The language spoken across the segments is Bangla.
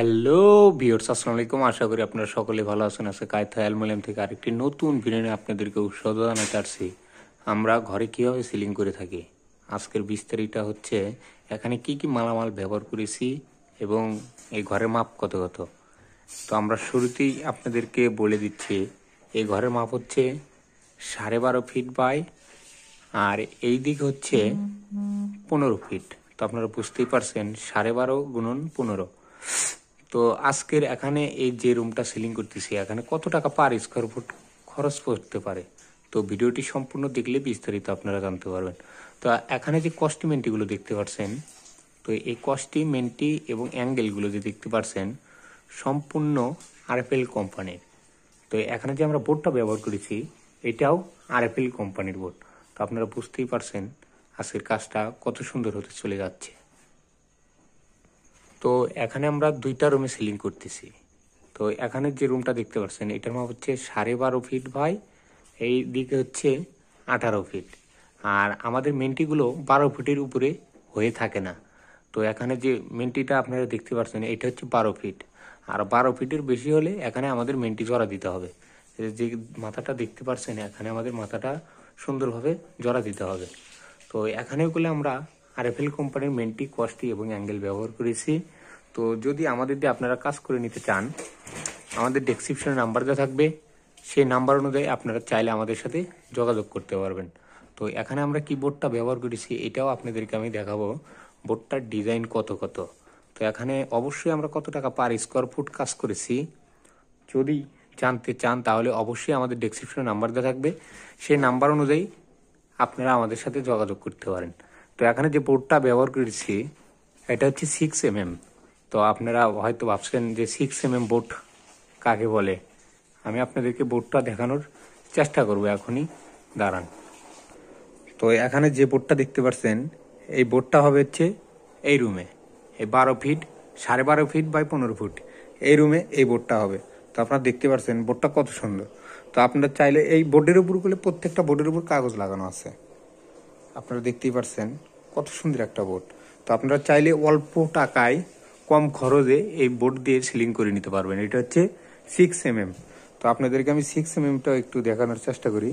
হ্যালো বিয়র্স আসসালামু আলাইকুম আশা করি আপনারা সকলে ভালো আছেন আজকে কায়থা অ্যালমোনিয়াম থেকে আরেকটি নতুন ভিডিও নিয়ে আপনাদেরকে উৎসাহ জানাতে আসছি আমরা ঘরে কীভাবে সিলিং করে থাকি আজকের বিস্তারিত হচ্ছে এখানে কি কি মালামাল ব্যবহার করেছি এবং এই ঘরের মাপ কত কত তো আমরা শুরুতেই আপনাদেরকে বলে দিচ্ছি এই ঘরের মাপ হচ্ছে সাড়ে বারো ফিট বাই আর এই দিক হচ্ছে পনেরো ফিট তো আপনারা বুঝতেই পারছেন সাড়ে বারো গুণন পনেরো তো আজকের এখানে এই যে রুমটা সিলিং করতেছি এখানে কত টাকা পার স্কোয়ার ফুট খরচ করতে পারে তো ভিডিওটি সম্পূর্ণ দেখলে বিস্তারিত আপনারা জানতে পারবেন তো এখানে যে কস্টিমেন্টিগুলো দেখতে পাচ্ছেন তো এই কস্টিমেন্টি এবং অ্যাঙ্গেলগুলো যে দেখতে পাচ্ছেন সম্পূর্ণ আরএফএল কোম্পানির তো এখানে যে আমরা বোর্ডটা ব্যবহার করেছি এটাও আরএফএল কোম্পানির বোর্ড তো আপনারা বুঝতেই পারছেন আজকের কাজটা কত সুন্দর হতে চলে যাচ্ছে তো এখানে আমরা দুইটা রুমে সিলিং করতেছি তো এখানে যে রুমটা দেখতে পাচ্ছেন এটার মাপ হচ্ছে সাড়ে বারো ফিট ভাই এই দিকে হচ্ছে আঠারো ফিট আর আমাদের মেনটিগুলো বারো ফিটের উপরে হয়ে থাকে না তো এখানে যে মেনটিটা আপনারা দেখতে পাচ্ছেন এটা হচ্ছে বারো ফিট আর বারো ফিটের বেশি হলে এখানে আমাদের মেনটি জড়া দিতে হবে যে মাথাটা দেখতে পাচ্ছেন এখানে আমাদের মাথাটা সুন্দরভাবে জড়া দিতে হবে তো এখানেও গেলে আমরা আর এল কোম্পানির মেনটি কস্টি এবং অ্যাঙ্গেল ব্যবহার করেছি তো যদি আমাদের দিয়ে আপনারা কাজ করে নিতে চান আমাদের ডেসক্রিপশনে নাম্বার দেওয়া থাকবে সেই নাম্বার অনুযায়ী আপনারা চাইলে আমাদের সাথে যোগাযোগ করতে পারবেন তো এখানে আমরা কিবোর্ডটা ব্যবহার করেছি এটাও আপনাদেরকে আমি দেখাবো বোর্ডটার ডিজাইন কত কত তো এখানে অবশ্যই আমরা কত টাকা পার স্কোয়ার ফুট কাজ করেছি যদি জানতে চান তাহলে অবশ্যই আমাদের ডেসক্রিপশনে নাম্বার দেওয়া থাকবে সেই নাম্বার অনুযায়ী আপনারা আমাদের সাথে যোগাযোগ করতে পারেন তো এখানে যে বোর্ডটা ব্যবহার করেছি এটা হচ্ছে সিক্স এম এম তো আপনারা হয়তো ভাবছেন যে সিক্স এম এম বোট কাকে বলে আমি আপনাদেরকে বোটটা দেখানোর চেষ্টা করব এখনই দাঁড়ান তো এখানে যে বোটটা দেখতে পাচ্ছেন এই বোটটা হবে হচ্ছে এই রুমে এই বারো ফিট সাড়ে বারো ফিট বাই পনেরো ফুট এই রুমে এই বোটটা হবে তো আপনারা দেখতে পাচ্ছেন বোটটা কত সুন্দর তো আপনারা চাইলে এই বোর্ডের উপর করলে প্রত্যেকটা বোর্ডের উপর কাগজ লাগানো আছে আপনারা দেখতেই পাচ্ছেন কত সুন্দর একটা বোর্ড তো আপনারা চাইলে অল্প টাকায় কম খরচে এই বোর্ড দিয়ে সিলিং করে নিতে পারবেন এটা হচ্ছে সিক্স এম এম তো আপনাদেরকে আমি সিক্স এম এমটা একটু দেখানোর চেষ্টা করি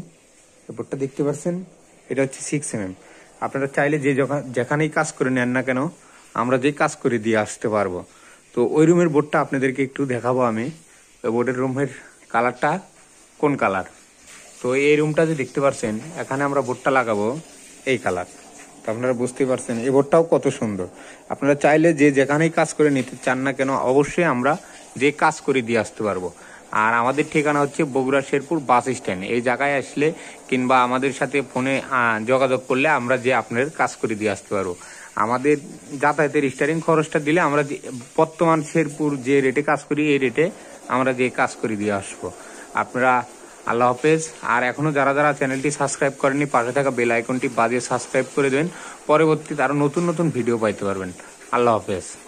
এই বোর্ডটা দেখতে পাচ্ছেন এটা হচ্ছে সিক্স এম এম আপনারা চাইলে যে যেখানেই কাজ করে নেন না কেন আমরা যে কাজ করে দিয়ে আসতে পারবো তো ওই রুমের বোর্ডটা আপনাদেরকে একটু দেখাবো আমি বোর্ডের রুমের কালারটা কোন কালার তো এই রুমটা যে দেখতে পাচ্ছেন এখানে আমরা বোর্ডটা লাগাবো এই কালার আপনারা বুঝতে পারছেন এ বোর্ডটাও কত সুন্দর আপনারা চাইলে যে যেখানেই কাজ করে নিতে চান না কেন অবশ্যই আমরা যে কাজ করে দিয়ে আসতে পারবো আর আমাদের ঠিকানা হচ্ছে বগুড়া শেরপুর বাস স্ট্যান্ড এই জায়গায় আসলে কিংবা আমাদের সাথে ফোনে যোগাযোগ করলে আমরা যে আপনার কাজ করে দিয়ে আসতে পারবো আমাদের যাতায়াতের স্টারিং খরচটা দিলে আমরা বর্তমান শেরপুর যে রেটে কাজ করি এই রেটে আমরা যে কাজ করে দিয়ে আসবো আপনারা আল্লাহ হাফেজ আর এখনও যারা যারা চ্যানেলটি সাবস্ক্রাইব করেনি পাশে থাকা বেল আইকনটি বাজিয়ে সাবস্ক্রাইব করে দেবেন পরবর্তীতে আরও নতুন নতুন ভিডিও পাইতে পারবেন আল্লাহ হাফেজ